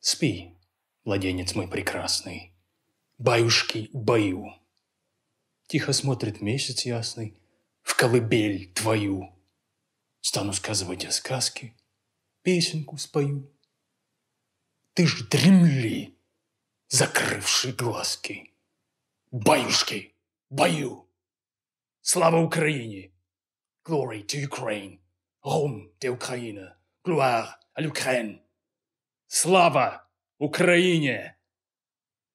Спи, младенец мой прекрасный, баюшки бою. Тихо смотрит месяц ясный в колыбель твою. Стану сказывать о сказке, песенку спою. Ты ж дремли, закрывши глазки. Баюшки, бою! Слава Украине! Glory to Ukraine! Rome to Ukraine! Gloire à l'Ukraine! Слава Украине!